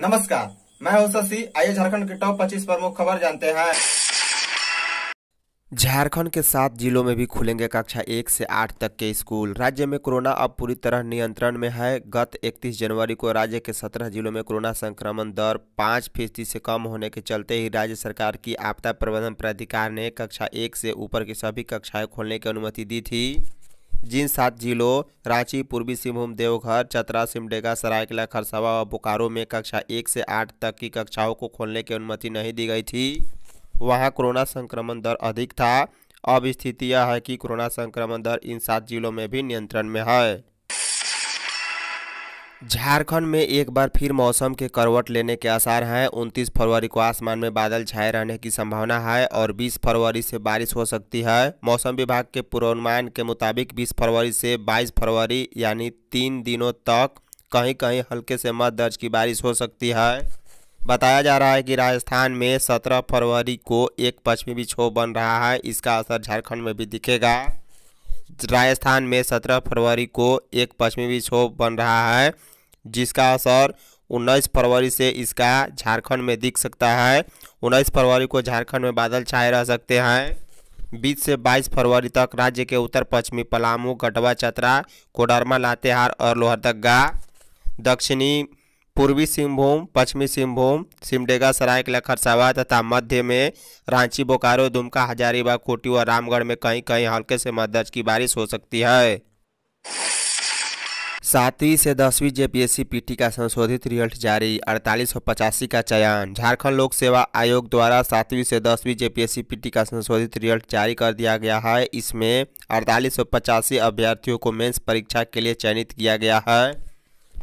नमस्कार मैं हूं शशि आइए झारखंड के टॉप 25 प्रमुख खबर जानते हैं झारखंड के सात जिलों में भी खुलेंगे कक्षा एक से आठ तक के स्कूल राज्य में कोरोना अब पूरी तरह नियंत्रण में है गत 31 जनवरी को राज्य के 17 जिलों में कोरोना संक्रमण दर पाँच फीसदी से कम होने के चलते ही राज्य सरकार की आपदा प्रबंधन प्राधिकार ने कक्षा एक से ऊपर की सभी कक्षाएं खोलने की अनुमति दी थी जिन सात जिलों रांची पूर्वी सिंहभूम देवघर चतरा सिमडेगा सरायकला खरसावा और बोकारो में कक्षा एक से आठ तक की कक्षाओं को खोलने की अनुमति नहीं दी गई थी वहां कोरोना संक्रमण दर अधिक था अब स्थिति यह है कि कोरोना संक्रमण दर इन सात जिलों में भी नियंत्रण में है झारखंड में एक बार फिर मौसम के करवट लेने के आसार हैं 29 फरवरी को आसमान में बादल छाए रहने की संभावना है और 20 फरवरी से बारिश हो सकती है मौसम विभाग के पूर्वानुमान के मुताबिक 20 फरवरी से 22 फरवरी यानी तीन दिनों तक कहीं कहीं हल्के से मध दर्ज की बारिश हो सकती है बताया जा रहा है कि राजस्थान में सत्रह फरवरी को एक पश्चिमी विक्षोभ बन रहा है इसका असर झारखंड में भी दिखेगा राजस्थान में 17 फरवरी को एक पश्चिमी विक्षोभ बन रहा है जिसका असर 19 फरवरी से इसका झारखंड में दिख सकता है 19 फरवरी को झारखंड में बादल छाए रह सकते हैं बीस से बाईस फरवरी तक राज्य के उत्तर पश्चिमी पलामू गढ़वा चतरा कोडरमा लातेहार और लोहरदगा दक्षिणी पूर्वी सिंहभूम पश्चिमी सिंहभूम सिमडेगा सरायकला खरसावा तथा मध्य में रांची बोकारो दुमका हजारीबाग कोटी और रामगढ़ में कहीं कहीं हल्के से मध्यज की बारिश हो सकती है सातवीं से दसवीं जेपीएससी पीटी का संशोधित रिजल्ट जारी अड़तालीस सौ पचासी का चयन झारखंड लोक सेवा आयोग द्वारा सातवीं से दसवीं जेपीएससी पीटी का संशोधित रिजल्ट जारी कर दिया गया है इसमें अड़तालीस सौ पचासी अभ्यर्थियों को मेंस परीक्षा के लिए चयनित किया गया है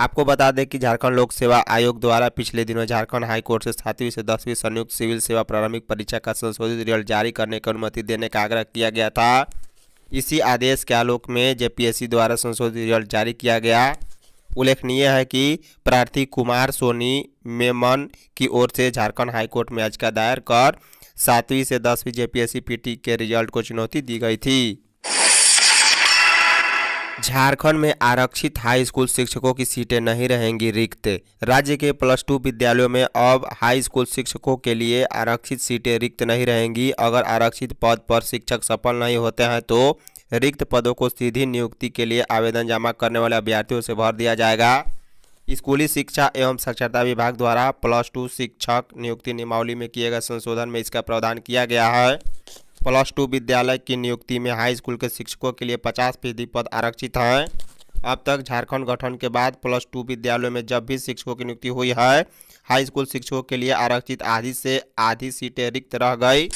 आपको बता दें कि झारखंड लोक सेवा आयोग द्वारा पिछले दिनों झारखंड हाई कोर्ट से सातवीं से दसवीं संयुक्त सिविल सेवा प्रारंभिक परीक्षा का संशोधित रिजल्ट जारी करने की अनुमति देने का आग्रह किया गया था इसी आदेश के आलोक में जेपीएससी द्वारा संशोधित रिजल्ट जारी किया गया उल्लेखनीय है कि प्रार्थी कुमार सोनी मेमन की ओर से झारखंड हाईकोर्ट में याचिका दायर कर सातवीं से दसवीं जेपीएससी पीटी के रिजल्ट को चुनौती दी गई थी झारखंड में आरक्षित हाई स्कूल शिक्षकों की सीटें नहीं रहेंगी रिक्त राज्य के प्लस टू विद्यालयों में अब हाई स्कूल शिक्षकों के लिए आरक्षित सीटें रिक्त नहीं रहेंगी अगर आरक्षित पद पर शिक्षक सफल नहीं होते हैं तो रिक्त पदों को सीधी नियुक्ति के लिए आवेदन जमा करने वाले अभ्यर्थियों से भर दिया जाएगा स्कूली शिक्षा एवं साक्षरता विभाग द्वारा प्लस टू शिक्षक नियुक्ति नियमावली में किए गए संशोधन में इसका प्रावधान किया गया है प्लस टू विद्यालय की नियुक्ति में हाई स्कूल के शिक्षकों के लिए पचास फीसदी पद आरक्षित हैं अब तक झारखंड गठन के बाद प्लस टू विद्यालयों में जब भी शिक्षकों की नियुक्ति हुई है हाई स्कूल शिक्षकों के लिए आरक्षित आधी से आधी सीटें रिक्त रह गई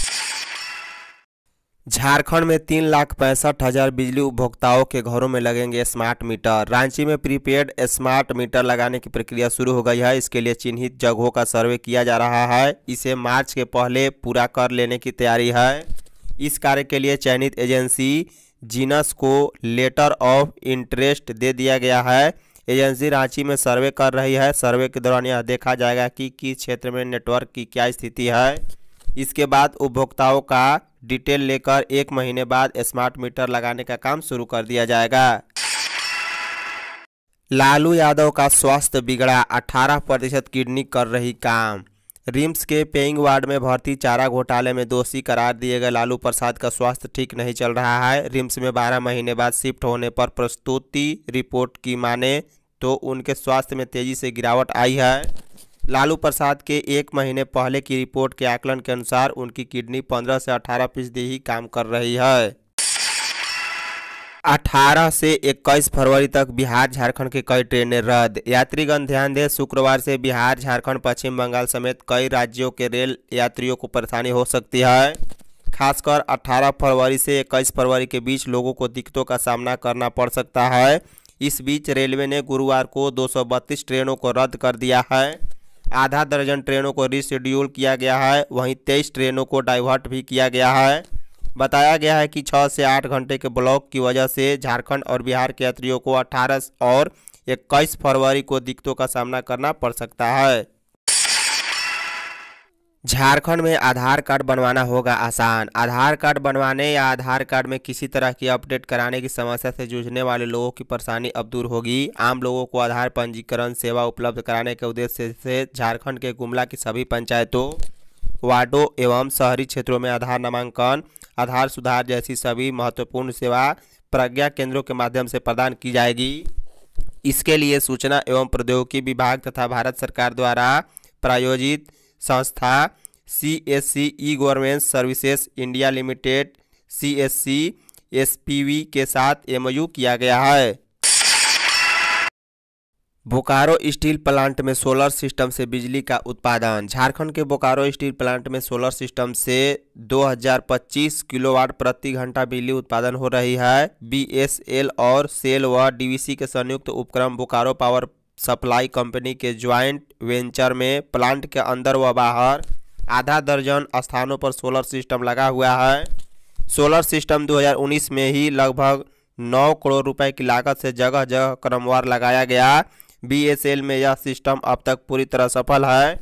झारखंड में तीन लाख पैंसठ हज़ार बिजली उपभोक्ताओं के घरों में लगेंगे स्मार्ट मीटर रांची में प्रीपेड स्मार्ट मीटर लगाने की प्रक्रिया शुरू हो गई है इसके लिए चिन्हित जगहों का सर्वे किया जा रहा है इसे मार्च के पहले पूरा कर लेने की तैयारी है इस कार्य के लिए चयनित एजेंसी जीनस को लेटर ऑफ इंटरेस्ट दे दिया गया है एजेंसी रांची में सर्वे कर रही है सर्वे के दौरान यह देखा जाएगा कि किस क्षेत्र में नेटवर्क की क्या स्थिति है इसके बाद उपभोक्ताओं का डिटेल लेकर एक महीने बाद स्मार्ट मीटर लगाने का काम शुरू कर दिया जाएगा लालू यादव का स्वास्थ्य बिगड़ा 18 प्रतिशत किडनी कर रही काम रिम्स के पेइंग वार्ड में भर्ती चारा घोटाले में दोषी करार दिए गए लालू प्रसाद का स्वास्थ्य ठीक नहीं चल रहा है रिम्स में 12 महीने बाद शिफ्ट होने पर प्रस्तुति रिपोर्ट की माने तो उनके स्वास्थ्य में तेजी से गिरावट आई है लालू प्रसाद के एक महीने पहले की रिपोर्ट के आकलन के अनुसार उनकी किडनी 15 से 18 फीसदी ही काम कर रही है 18 से 21 फरवरी तक बिहार झारखंड की कई ट्रेनें रद्द यात्रीगण ध्यान दें शुक्रवार से बिहार झारखंड पश्चिम बंगाल समेत कई राज्यों के रेल यात्रियों को परेशानी हो सकती है खासकर 18 फरवरी से 21 फरवरी के बीच लोगों को दिक्कतों का सामना करना पड़ सकता है इस बीच रेलवे ने गुरुवार को दो ट्रेनों को रद्द कर दिया है आधा दर्जन ट्रेनों को रिशेड्यूल किया गया है वहीं तेईस ट्रेनों को डाइवर्ट भी किया गया है बताया गया है कि छः से आठ घंटे के ब्लॉक की वजह से झारखंड और बिहार के यात्रियों को अठारह और इक्कीस फरवरी को दिक्कतों का सामना करना पड़ सकता है झारखंड में आधार कार्ड बनवाना होगा आसान आधार कार्ड बनवाने या आधार कार्ड में किसी तरह की अपडेट कराने की समस्या से जूझने वाले लोगों की परेशानी अब दूर होगी आम लोगों को आधार पंजीकरण सेवा उपलब्ध कराने के उद्देश्य से झारखंड के गुमला की सभी पंचायतों वार्डों एवं शहरी क्षेत्रों में आधार नामांकन आधार सुधार जैसी सभी महत्वपूर्ण सेवा प्रज्ञा केंद्रों के माध्यम से प्रदान की जाएगी इसके लिए सूचना एवं प्रौद्योगिकी विभाग तथा भारत सरकार द्वारा प्रायोजित संस्था C S C e governance services India limited C S C S P V के साथ एमओयू किया गया है बोकारो स्टील प्लांट में सोलर सिस्टम से बिजली का उत्पादन झारखंड के बोकारो स्टील प्लांट में सोलर सिस्टम से 2025 किलोवाट प्रति घंटा बिजली उत्पादन हो रही है बीएसएल और सेल व डीवीसी के संयुक्त उपक्रम बोकारो पावर सप्लाई कंपनी के ज्वाइंट वेंचर में प्लांट के अंदर व बाहर आधा दर्जन स्थानों पर सोलर सिस्टम लगा हुआ है सोलर सिस्टम दो में ही लगभग नौ करोड़ रुपए की लागत से जगह जगह क्रमवार लगाया गया बीएसएल में यह सिस्टम अब तक पूरी तरह सफल है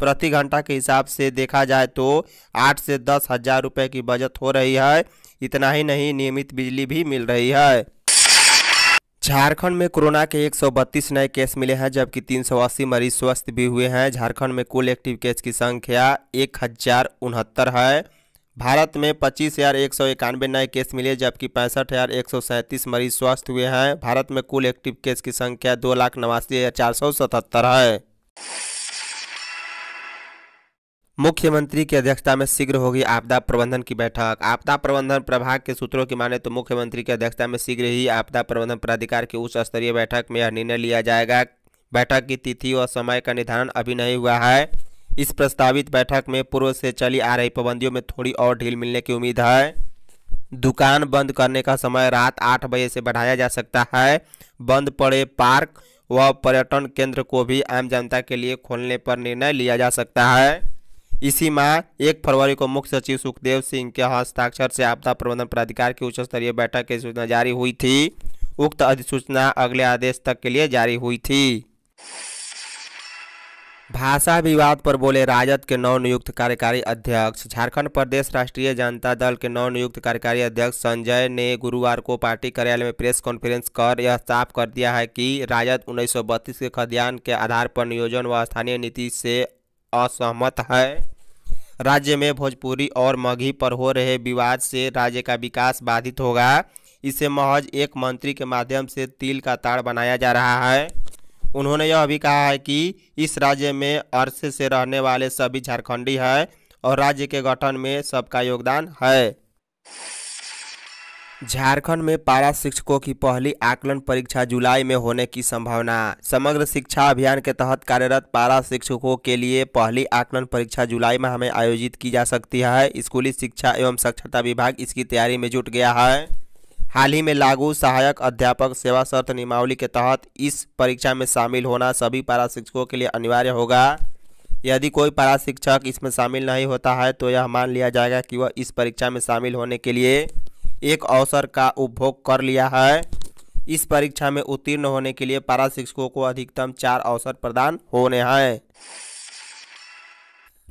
प्रति घंटा के हिसाब से देखा जाए तो आठ से दस हज़ार रुपये की बचत हो रही है इतना ही नहीं नियमित बिजली भी मिल रही है झारखंड में कोरोना के 132 नए केस मिले हैं जबकि 380 मरीज स्वस्थ भी हुए हैं झारखंड में कुल एक्टिव केस की संख्या एक है भारत में पच्चीस हज़ार एक सौ इक्यानवे नए केस मिले जबकि पैंसठ हज़ार एक सौ सैंतीस मरीज स्वस्थ हुए हैं भारत में कुल एक्टिव केस की संख्या दो लाख नवासी हज़ार चार सौ सतहत्तर है मुख्यमंत्री की अध्यक्षता में शीघ्र होगी आपदा प्रबंधन की बैठक आपदा प्रबंधन प्रभाग के सूत्रों की माने तो मुख्यमंत्री की अध्यक्षता में शीघ्र ही आपदा प्रबंधन प्राधिकार की उच्च स्तरीय बैठक में यह निर्णय लिया जाएगा बैठक की तिथि और समय का निर्धारण अभी नहीं हुआ है इस प्रस्तावित बैठक में पूर्व से चली आ रही पाबंदियों में थोड़ी और ढील मिलने की उम्मीद है दुकान बंद करने का समय रात आठ बजे से बढ़ाया जा सकता है बंद पड़े पार्क व पर्यटन केंद्र को भी आम जनता के लिए खोलने पर निर्णय लिया जा सकता है इसी माह एक फरवरी को मुख्य सचिव सुखदेव सिंह के हस्ताक्षर से आपदा प्रबंधन प्राधिकार की उच्च स्तरीय बैठक की सूचना जारी हुई थी उक्त अधिसूचना अगले आदेश तक के लिए जारी हुई थी भाषा विवाद पर बोले राजद के नवनियुक्त कार्यकारी अध्यक्ष झारखंड प्रदेश राष्ट्रीय जनता दल के नवनियुक्त कार्यकारी अध्यक्ष संजय ने गुरुवार को पार्टी कार्यालय में प्रेस कॉन्फ्रेंस कर यह साफ कर दिया है कि राजद उन्नीस के खद्यान के आधार पर नियोजन व स्थानीय नीति से असहमत है राज्य में भोजपुरी और मगही पर हो रहे विवाद से राज्य का विकास बाधित होगा इसे महज एक मंत्री के माध्यम से तिल का ताड़ बनाया जा रहा है उन्होंने यह भी कहा है कि इस राज्य में अरसे से रहने वाले सभी झारखंडी हैं और राज्य के गठन में सबका योगदान है झारखंड में पारा शिक्षकों की पहली आकलन परीक्षा जुलाई में होने की संभावना समग्र शिक्षा अभियान के तहत कार्यरत पारा शिक्षकों के लिए पहली आकलन परीक्षा जुलाई माह में आयोजित की जा सकती है स्कूली शिक्षा एवं साक्षरता विभाग इसकी तैयारी में जुट गया है हाल ही में लागू सहायक अध्यापक सेवा शर्त नियमावली के तहत इस परीक्षा में शामिल होना सभी पारा शिक्षकों के लिए अनिवार्य होगा यदि कोई पारा शिक्षक इसमें शामिल नहीं होता है तो यह मान लिया जाएगा कि वह इस परीक्षा में शामिल होने के लिए एक अवसर का उपभोग कर लिया है इस परीक्षा में उत्तीर्ण होने के लिए पारा शिक्षकों को अधिकतम चार अवसर प्रदान होने हैं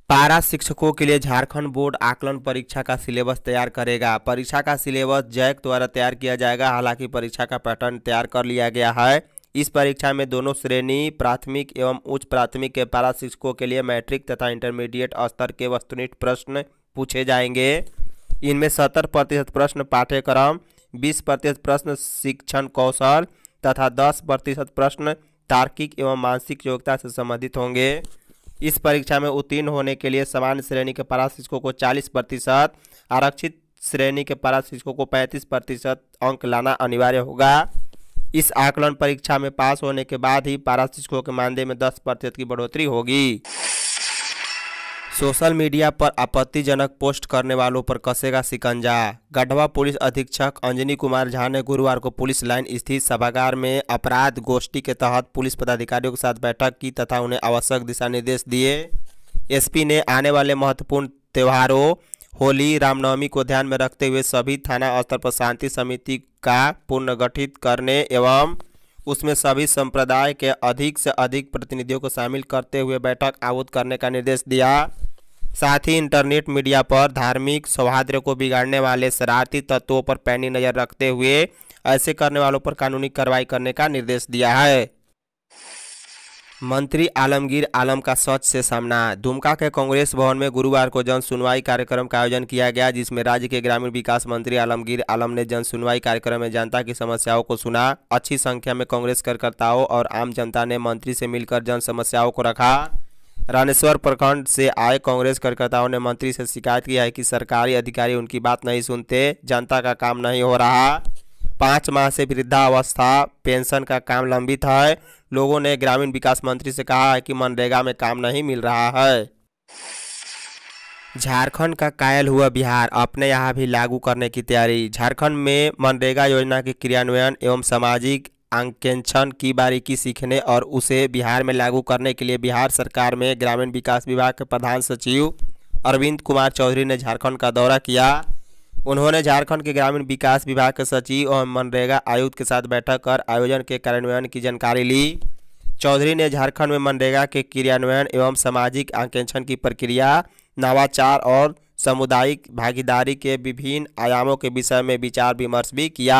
पारा शिक्षकों के लिए झारखंड बोर्ड आकलन परीक्षा का सिलेबस तैयार करेगा परीक्षा का सिलेबस जैक द्वारा तैयार किया जाएगा हालांकि परीक्षा का पैटर्न तैयार कर लिया गया है इस परीक्षा में दोनों श्रेणी प्राथमिक एवं उच्च प्राथमिक के पारा शिक्षकों के लिए मैट्रिक तथा इंटरमीडिएट स्तर के वस्तुनिष्ठ प्रश्न पूछे जाएंगे इनमें सत्तर प्रतिशत प्रश्न पाठ्यक्रम बीस प्रतिशत प्रश्न शिक्षण कौशल तथा दस प्रतिशत प्रश्न तार्किक एवं मानसिक योग्यता से संबंधित होंगे इस परीक्षा में उत्तीर्ण होने के लिए सामान्य श्रेणी के पारा शिक्षकों को चालीस प्रतिशत आरक्षित श्रेणी के पारा शिक्षकों को पैंतीस प्रतिशत अंक लाना अनिवार्य होगा इस आकलन परीक्षा में पास होने के बाद ही पारा शिक्षकों के मानदेय में दस प्रतिशत की बढ़ोतरी होगी सोशल मीडिया पर आपत्तिजनक पोस्ट करने वालों पर कसेगा सिकंजा गढ़वा पुलिस अधीक्षक अंजनी कुमार झा ने गुरुवार को पुलिस लाइन स्थित सभागार में अपराध गोष्ठी के तहत पुलिस पदाधिकारियों के साथ बैठक की तथा उन्हें आवश्यक दिशा निर्देश दिए एसपी ने आने वाले महत्वपूर्ण त्योहारों होली रामनवमी को ध्यान में रखते हुए सभी थाना स्तर पर शांति समिति का पुनर्गठित करने एवं उसमें सभी संप्रदाय के अधिक से अधिक प्रतिनिधियों को शामिल करते हुए बैठक आहुत करने का निर्देश दिया साथ ही इंटरनेट मीडिया पर धार्मिक सौहार्द को बिगाड़ने वाले शरारती तत्वों पर पैनी नज़र रखते हुए ऐसे करने वालों पर कानूनी कार्रवाई करने का निर्देश दिया है मंत्री आलमगीर आलम का सच से सामना दुमका के कांग्रेस भवन में गुरुवार को जन सुनवाई कार्यक्रम का आयोजन किया गया जिसमें राज्य के ग्रामीण विकास मंत्री आलमगीर आलम ने जन सुनवाई कार्यक्रम में जनता की समस्याओं को सुना अच्छी संख्या में कांग्रेस कार्यकर्ताओं और आम जनता ने मंत्री से मिलकर जन समस्याओं को रखा रानेश्वर प्रखंड से आए कांग्रेस कार्यकर्ताओं ने मंत्री से शिकायत की है कि सरकारी अधिकारी उनकी बात नहीं सुनते जनता का काम नहीं हो रहा पाँच माह से वृद्धावस्था पेंशन का काम लंबित है लोगों ने ग्रामीण विकास मंत्री से कहा है कि मनरेगा में काम नहीं मिल रहा है झारखंड का कायल हुआ बिहार अपने यहाँ भी लागू करने की तैयारी झारखंड में मनरेगा योजना के क्रियान्वयन एवं सामाजिक अंकेक्षण की बारीकी सीखने और उसे बिहार में लागू करने के लिए बिहार सरकार में ग्रामीण विकास विभाग के प्रधान सचिव अरविंद कुमार चौधरी ने झारखंड का दौरा किया उन्होंने झारखंड के ग्रामीण विकास विभाग के सचिव और मनरेगा आयुक्त के साथ बैठक कर आयोजन के कार्यान्वयन की जानकारी ली चौधरी ने झारखंड में मनरेगा के क्रियान्वयन एवं सामाजिक आंकेक्षण की प्रक्रिया नवाचार और सामुदायिक भागीदारी के विभिन्न आयामों के विषय में विचार विमर्श भी किया